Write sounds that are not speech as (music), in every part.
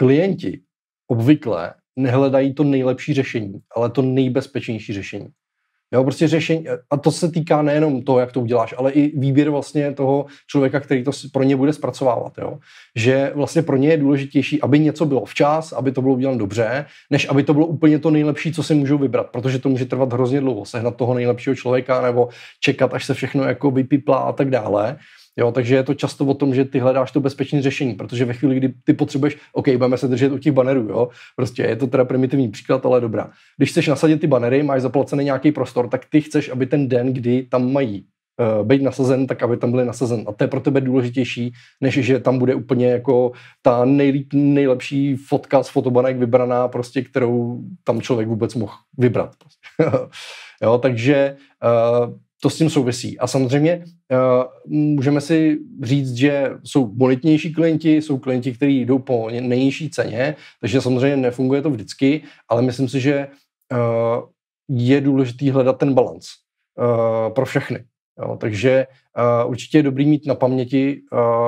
Klienti obvykle nehledají to nejlepší řešení, ale to nejbezpečnější řešení. Jo, prostě řešení, a to se týká nejenom toho, jak to uděláš, ale i výběr vlastně toho člověka, který to pro ně bude zpracovávat. Jo. Že vlastně pro ně je důležitější, aby něco bylo včas, aby to bylo udělané dobře, než aby to bylo úplně to nejlepší, co si můžou vybrat, protože to může trvat hrozně dlouho, sehnat toho nejlepšího člověka nebo čekat, až se všechno jako vypiplá a tak dále. Jo, takže je to často o tom, že ty hledáš to bezpečné řešení, protože ve chvíli, kdy ty potřebuješ, OK, budeme se držet u těch banerů, jo, prostě je to teda primitivní příklad, ale dobrá. Když chceš nasadit ty banery, máš zaplacený nějaký prostor, tak ty chceš, aby ten den, kdy tam mají uh, být nasazen, tak aby tam byly nasazen. A to je pro tebe důležitější, než že tam bude úplně jako ta nejlíp, nejlepší fotka z fotobanek vybraná, prostě, kterou tam člověk vůbec mohl vybrat. Prostě. (laughs) jo, takže uh, to s tím souvisí. A samozřejmě uh, můžeme si říct, že jsou bonitnější klienti, jsou klienti, kteří jdou po nejnižší ceně, takže samozřejmě nefunguje to vždycky, ale myslím si, že uh, je důležité hledat ten balans uh, pro všechny. Jo, takže uh, určitě je dobrý mít na paměti,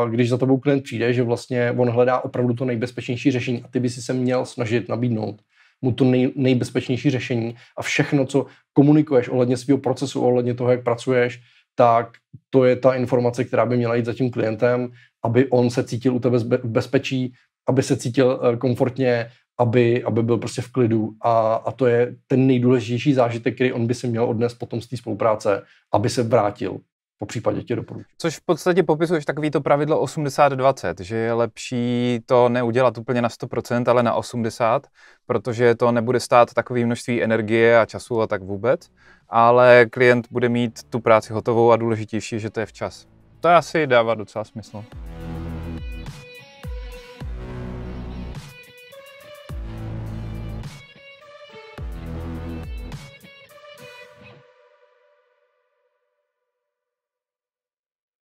uh, když za tobou klient přijde, že vlastně on hledá opravdu to nejbezpečnější řešení a ty by si se měl snažit nabídnout mu to nej, nejbezpečnější řešení a všechno, co komunikuješ ohledně svého procesu, ohledně toho, jak pracuješ, tak to je ta informace, která by měla jít za tím klientem, aby on se cítil u tebe v bezpečí, aby se cítil eh, komfortně, aby, aby byl prostě v klidu. A, a to je ten nejdůležitější zážitek, který on by si měl odnes potom z té spolupráce, aby se vrátil po případě tě doporučuji. Což v podstatě popisuješ takový to pravidlo 80-20, že je lepší to neudělat úplně na 100%, ale na 80, protože to nebude stát takové množství energie a času a tak vůbec, ale klient bude mít tu práci hotovou a důležitější, že to je včas. To asi dává docela smysl.